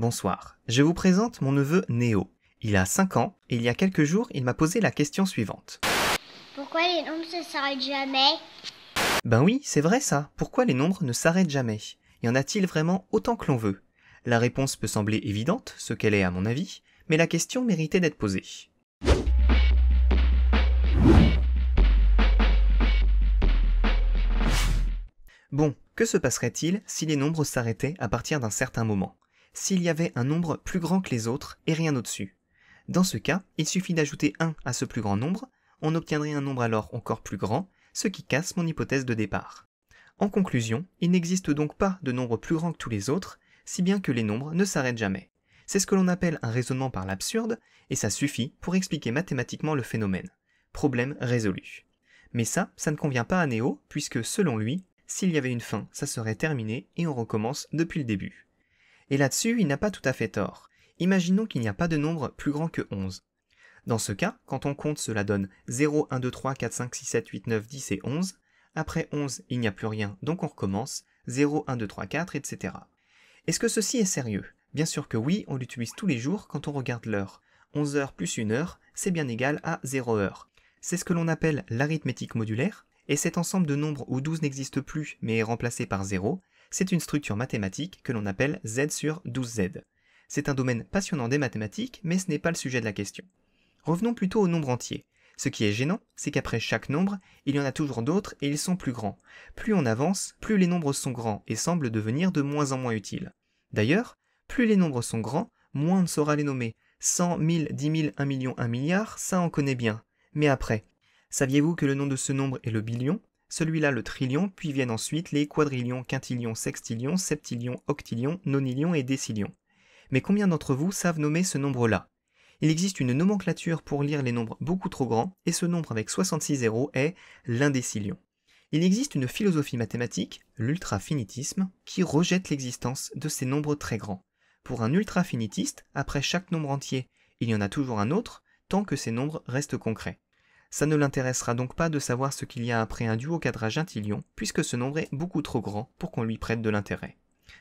Bonsoir. Je vous présente mon neveu Néo. Il a 5 ans et il y a quelques jours, il m'a posé la question suivante. Pourquoi les nombres ne s'arrêtent jamais Ben oui, c'est vrai ça. Pourquoi les nombres ne s'arrêtent jamais Y en a-t-il vraiment autant que l'on veut La réponse peut sembler évidente, ce qu'elle est à mon avis, mais la question méritait d'être posée. Bon, que se passerait-il si les nombres s'arrêtaient à partir d'un certain moment s'il y avait un nombre plus grand que les autres et rien au-dessus. Dans ce cas, il suffit d'ajouter 1 à ce plus grand nombre, on obtiendrait un nombre alors encore plus grand, ce qui casse mon hypothèse de départ. En conclusion, il n'existe donc pas de nombre plus grand que tous les autres, si bien que les nombres ne s'arrêtent jamais. C'est ce que l'on appelle un raisonnement par l'absurde, et ça suffit pour expliquer mathématiquement le phénomène. Problème résolu. Mais ça, ça ne convient pas à Néo, puisque selon lui, s'il y avait une fin, ça serait terminé et on recommence depuis le début. Et là-dessus, il n'a pas tout à fait tort. Imaginons qu'il n'y a pas de nombre plus grand que 11. Dans ce cas, quand on compte, cela donne 0, 1, 2, 3, 4, 5, 6, 7, 8, 9, 10 et 11. Après 11, il n'y a plus rien, donc on recommence. 0, 1, 2, 3, 4, etc. Est-ce que ceci est sérieux Bien sûr que oui, on l'utilise tous les jours quand on regarde l'heure. 11 heures plus 1 heure, c'est bien égal à 0 heure. C'est ce que l'on appelle l'arithmétique modulaire, et cet ensemble de nombres où 12 n'existe plus mais est remplacé par 0, c'est une structure mathématique que l'on appelle Z sur 12Z. C'est un domaine passionnant des mathématiques, mais ce n'est pas le sujet de la question. Revenons plutôt au nombre entier. Ce qui est gênant, c'est qu'après chaque nombre, il y en a toujours d'autres et ils sont plus grands. Plus on avance, plus les nombres sont grands et semblent devenir de moins en moins utiles. D'ailleurs, plus les nombres sont grands, moins on saura les nommer. 100, 1000, 10 000, 1 million, 1 milliard, ça on connaît bien. Mais après, saviez-vous que le nom de ce nombre est le billion celui-là le trillion, puis viennent ensuite les quadrillions, quintillions, sextillions, septillions, octillions, nonillions et décillions. Mais combien d'entre vous savent nommer ce nombre-là Il existe une nomenclature pour lire les nombres beaucoup trop grands, et ce nombre avec 66 zéros est l'indécillion. Il existe une philosophie mathématique, l'ultrafinitisme, qui rejette l'existence de ces nombres très grands. Pour un ultrafinitiste, après chaque nombre entier, il y en a toujours un autre, tant que ces nombres restent concrets. Ça ne l'intéressera donc pas de savoir ce qu'il y a après un duo cadrage intilion, puisque ce nombre est beaucoup trop grand pour qu'on lui prête de l'intérêt.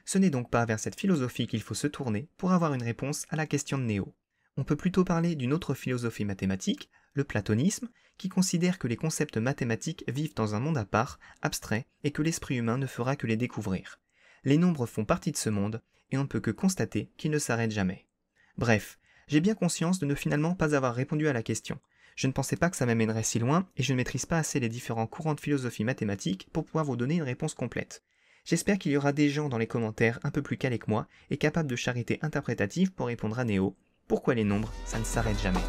Ce n'est donc pas vers cette philosophie qu'il faut se tourner pour avoir une réponse à la question de Néo. On peut plutôt parler d'une autre philosophie mathématique, le platonisme, qui considère que les concepts mathématiques vivent dans un monde à part, abstrait, et que l'esprit humain ne fera que les découvrir. Les nombres font partie de ce monde, et on ne peut que constater qu'ils ne s'arrêtent jamais. Bref, j'ai bien conscience de ne finalement pas avoir répondu à la question, je ne pensais pas que ça m'amènerait si loin, et je ne maîtrise pas assez les différents courants de philosophie mathématique pour pouvoir vous donner une réponse complète. J'espère qu'il y aura des gens dans les commentaires un peu plus calés que moi et capables de charité interprétative pour répondre à Néo. Pourquoi les nombres, ça ne s'arrête jamais.